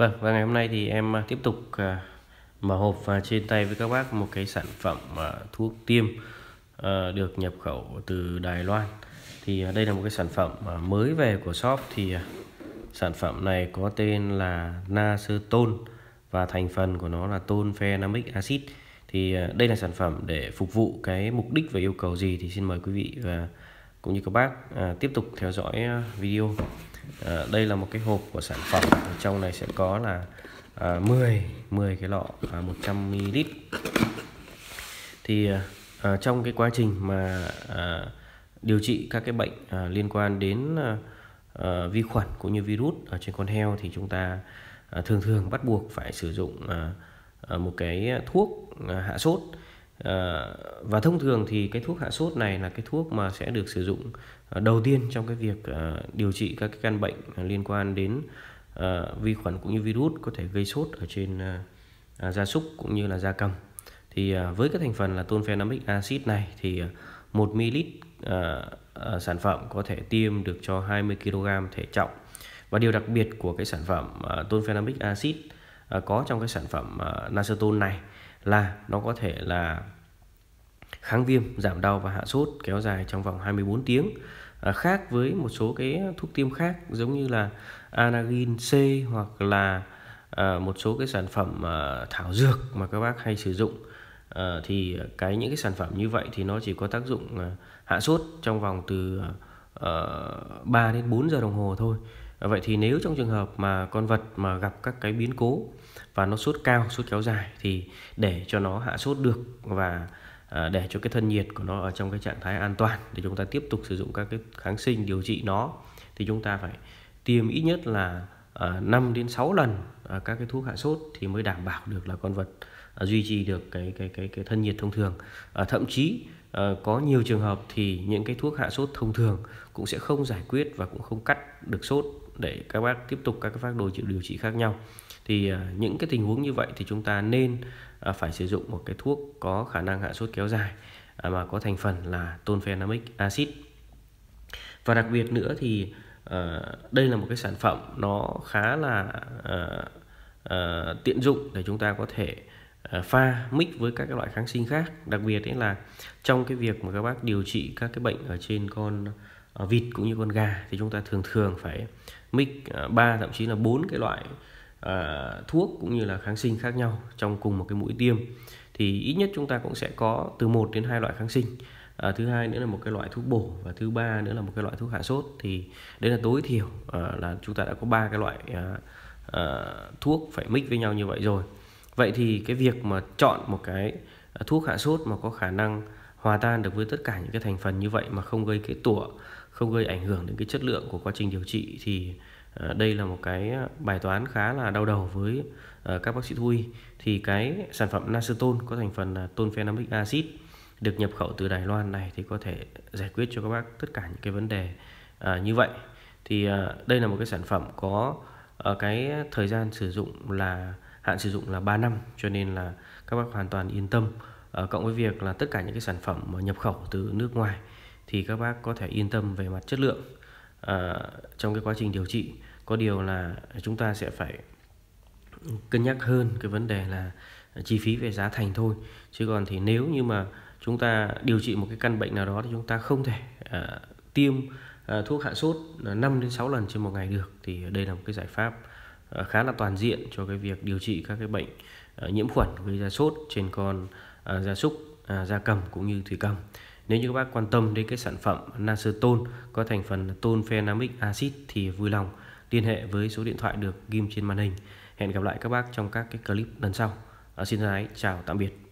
Vâng, và ngày hôm nay thì em à, tiếp tục à, mở hộp và trên tay với các bác một cái sản phẩm à, thuốc tiêm được nhập khẩu từ Đài Loan. Thì đây là một cái sản phẩm mới về của shop thì sản phẩm này có tên là Na và thành phần của nó là tôn phenamic acid. Thì đây là sản phẩm để phục vụ cái mục đích và yêu cầu gì thì xin mời quý vị và cũng như các bác à, tiếp tục theo dõi à, video à, đây là một cái hộp của sản phẩm ở trong này sẽ có là à, 10 10 cái lọ à, 100 ml thì à, à, trong cái quá trình mà à, điều trị các cái bệnh à, liên quan đến à, à, vi khuẩn cũng như virus ở trên con heo thì chúng ta à, thường thường bắt buộc phải sử dụng à, một cái thuốc à, hạ sốt Ờ, và thông thường thì cái thuốc hạ sốt này là cái thuốc mà sẽ được sử dụng ờ, đầu tiên trong cái việc ờ, điều trị các cái căn bệnh liên quan đến vi khuẩn cũng như virus có thể gây sốt ở trên à, gia súc cũng như là gia cầm. Thì với cái thành phần là tonfenamic acid này thì 1 ml sản phẩm có thể tiêm được cho 20 kg thể trọng. Và điều đặc biệt của cái sản phẩm à, tonfenamic acid có trong cái sản phẩm à, này là nó có thể là kháng viêm, giảm đau và hạ sốt kéo dài trong vòng 24 tiếng. À, khác với một số cái thuốc tiêm khác giống như là Anagin C hoặc là à, một số cái sản phẩm à, thảo dược mà các bác hay sử dụng à, thì cái những cái sản phẩm như vậy thì nó chỉ có tác dụng à, hạ sốt trong vòng từ à, 3 đến 4 giờ đồng hồ thôi vậy thì nếu trong trường hợp mà con vật mà gặp các cái biến cố và nó sốt cao sốt kéo dài thì để cho nó hạ sốt được và à, để cho cái thân nhiệt của nó ở trong cái trạng thái an toàn để chúng ta tiếp tục sử dụng các cái kháng sinh điều trị nó thì chúng ta phải tiêm ít nhất là uh, ờ, 5 đến 6 lần ờ, các cái thuốc hạ sốt thì mới đảm bảo được là con vật ờ, duy trì được cái cái cái cái thân nhiệt thông thường thậm chí có nhiều trường hợp thì những cái thuốc hạ sốt thông thường cũng sẽ không giải quyết và cũng không cắt được sốt để các bác tiếp tục các cái phác đồ chịu điều trị khác nhau thì những cái tình huống như vậy thì chúng ta nên phải sử dụng một cái thuốc có khả năng hạ sốt kéo dài mà có thành phần là tonfenamic acid và đặc biệt nữa thì Ờ, đây là một cái sản phẩm nó khá là uh, uh, tiện dụng để chúng ta có thể uh, pha mix với các cái loại kháng sinh khác đặc biệt ấy là trong cái việc mà các bác điều trị các cái bệnh ở trên con uh, vịt cũng như con gà thì chúng ta thường thường phải mix uh, 3 thậm chí là bốn cái loại uh, thuốc cũng như là kháng sinh khác nhau trong cùng một cái mũi tiêm thì ít nhất chúng ta cũng sẽ có từ 1 đến hai loại kháng sinh à, thứ hai nữa là một cái loại thuốc bổ và thứ ba nữa là một cái loại thuốc hạ sốt thì đấy là tối thiểu à, là chúng ta đã có ba cái loại à, à, thuốc phải mix với nhau như vậy rồi vậy thì cái việc mà chọn một cái à, thuốc hạ sốt mà có khả năng hòa tan được với tất cả những cái thành phần như vậy mà không gây cái tủa không gây ảnh hưởng đến cái chất lượng của quá trình điều trị thì à, đây là một cái bài toán khá là đau đầu với à, các bác sĩ thú y thì cái sản phẩm Nasatol có thành phần là tonfenamic acid được nhập khẩu từ Đài Loan này thì có thể giải quyết cho các bác tất cả những cái vấn đề à, như vậy thì à, đây là một cái sản phẩm có à, cái thời gian sử dụng là hạn sử dụng là 3 năm cho nên là các bác hoàn toàn yên tâm à, cộng với việc là tất cả những cái sản phẩm mà nhập khẩu từ nước ngoài thì các bác có thể yên tâm về mặt chất lượng à, trong cái quá trình điều trị có điều là chúng ta sẽ phải cân nhắc hơn cái vấn đề là Ờ, chi phí về giá thành thôi chứ còn thì nếu như mà chúng ta điều trị một cái căn bệnh nào đó thì chúng ta không thể à, tiêm à, thuốc hạ sốt 5 đến 6 lần trên một ngày được thì đây là một cái giải pháp à, khá là toàn diện cho cái việc điều trị các cái bệnh à, nhiễm khuẩn gây ra sốt trên con à, gia súc à, gia cầm cũng như thủy cầm nếu như các bác quan tâm đến cái sản phẩm Nasertol có thành phần tonfenamic acid thì vui lòng liên hệ với số điện thoại được ghim trên màn hình. Hẹn gặp lại các bác trong các cái clip lần sau. Ờ, xin thân ái chào tạm biệt